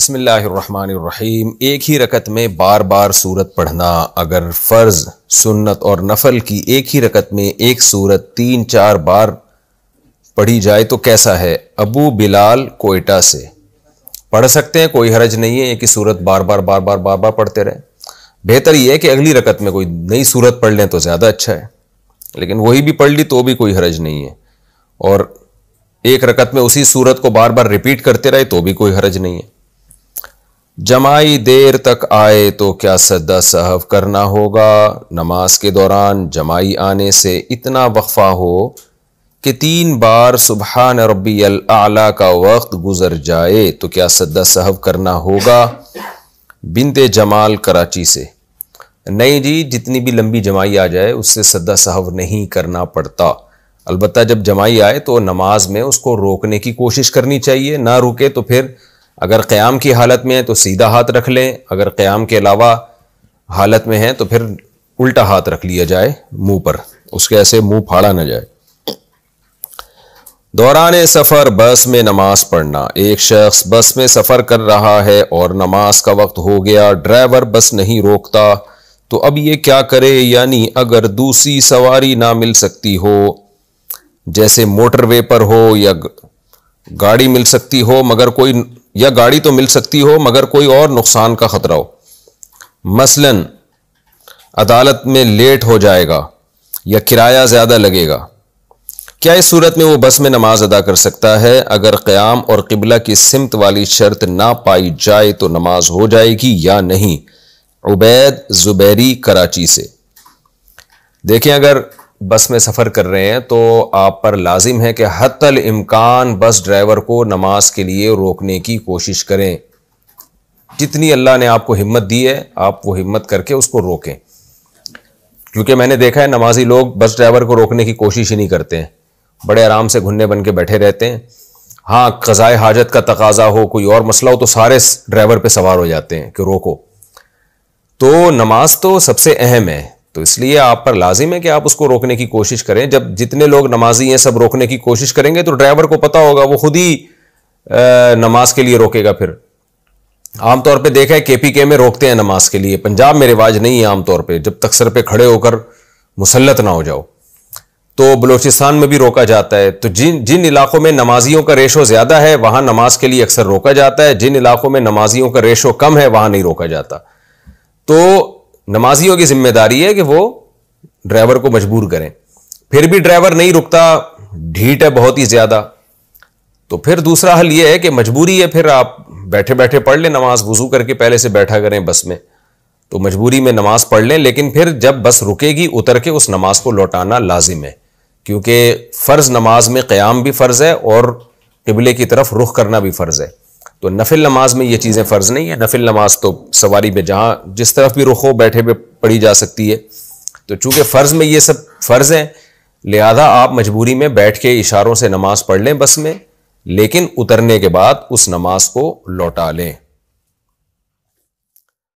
बसमीम एक ही रकत में बार बार सूरत पढ़ना अगर फ़र्ज़ सुन्नत और नफल की एक ही रकत में एक सूरत तीन चार बार पढ़ी जाए तो कैसा है अबू बिलाल कोयटा से पढ़ सकते हैं कोई हरज नहीं है एक ही सूरत बार बार बार बार बार बार पढ़ते रहे बेहतर यह है कि अगली रकत में कोई नई सूरत पढ़ लें तो ज़्यादा अच्छा है लेकिन वही भी पढ़ ली तो भी कोई हरज नहीं है और एक रकत में उसी सूरत को बार बार रिपीट करते रहे तो भी कोई हरज नहीं है जमाई देर तक आए तो क्या सद्दा सहव करना होगा नमाज के दौरान जमाई आने से इतना वक्फा हो कि तीन बार सुबह रबी आला का वक्त गुजर जाए तो क्या सद्दा सहव करना होगा बिनते जमाल कराची से नहीं जी जितनी भी लंबी जमाई आ जाए उससे सद्दा सहव नहीं करना पड़ता अलबत्त जब जमाई आए तो नमाज में उसको रोकने की कोशिश करनी चाहिए ना रुके तो फिर अगर क़्याम की हालत में है तो सीधा हाथ रख लें अगर क़्याम के अलावा हालत में है तो फिर उल्टा हाथ रख लिया जाए मुंह पर उसके ऐसे मुंह फाड़ा ना जाए दौरान सफ़र बस में नमाज पढ़ना एक शख्स बस में सफ़र कर रहा है और नमाज का वक्त हो गया ड्राइवर बस नहीं रोकता तो अब ये क्या करे यानी अगर दूसरी सवारी ना मिल सकती हो जैसे मोटरवे पर हो या गाड़ी मिल सकती हो मगर कोई या गाड़ी तो मिल सकती हो मगर कोई और नुकसान का ख़तरा हो मसलन अदालत में लेट हो जाएगा या किराया ज़्यादा लगेगा क्या इस सूरत में वो बस में नमाज अदा कर सकता है अगर क़्याम और किबला की सिमत वाली शर्त ना पाई जाए तो नमाज हो जाएगी या नहीं उबैद ज़ुबैरी कराची से देखें अगर बस में सफ़र कर रहे हैं तो आप पर लाजिम है कि हतल इम्कान बस ड्राइवर को नमाज के लिए रोकने की कोशिश करें जितनी अल्लाह ने आपको हिम्मत दी है आप वो हिम्मत करके उसको रोकें क्योंकि मैंने देखा है नमाजी लोग बस ड्राइवर को रोकने की कोशिश ही नहीं करते हैं बड़े आराम से घुन्ने बन के बैठे रहते हैं हाँ कज़ाए हाजत का तकाजा हो कोई और मसला हो तो सारे ड्राइवर पे सवार हो जाते हैं कि रोको तो नमाज तो सबसे अहम है तो इसलिए आप पर लाजिम है कि आप उसको रोकने की कोशिश करें जब जितने लोग नमाजी हैं सब रोकने की कोशिश करेंगे तो ड्राइवर को पता होगा वो खुद ही नमाज के लिए रोकेगा फिर आमतौर पे देखा है केपीके में रोकते हैं नमाज के लिए पंजाब में रिवाज नहीं है आमतौर पे जब तक सर पे खड़े होकर मुसलत ना हो जाओ तो बलूचिस्तान में भी रोका जाता है तो जिन जिन इलाकों में नमाजियों का रेशो ज़्यादा है वहां नमाज के लिए अक्सर रोका जाता है जिन इलाकों में नमाजियों का रेशो कम है वहां नहीं रोका जाता तो नमाजियों की जिम्मेदारी है कि वो ड्राइवर को मजबूर करें फिर भी ड्राइवर नहीं रुकता ढीट है बहुत ही ज़्यादा तो फिर दूसरा हल ये है कि मजबूरी है फिर आप बैठे बैठे पढ़ लें नमाज वज़ू करके पहले से बैठा करें बस में तो मजबूरी में नमाज पढ़ लें लेकिन फिर जब बस रुकेगी उतर के उस नमाज को लौटाना लाजिम है क्योंकि फ़र्ज़ नमाज में क़्याम भी फ़र्ज़ है और किबले की तरफ रुख करना भी फ़र्ज़ है तो नफिल नमाज में ये चीज़ें फ़र्ज़ नहीं है नफिल नमाज तो सवारी पे जहाँ जिस तरफ भी रुख हो बैठे पे पढ़ी जा सकती है तो चूँकि फ़र्ज़ में ये सब फ़र्ज़ हैं लिहाजा आप मजबूरी में बैठ के इशारों से नमाज पढ़ लें बस में लेकिन उतरने के बाद उस नमाज को लौटा लें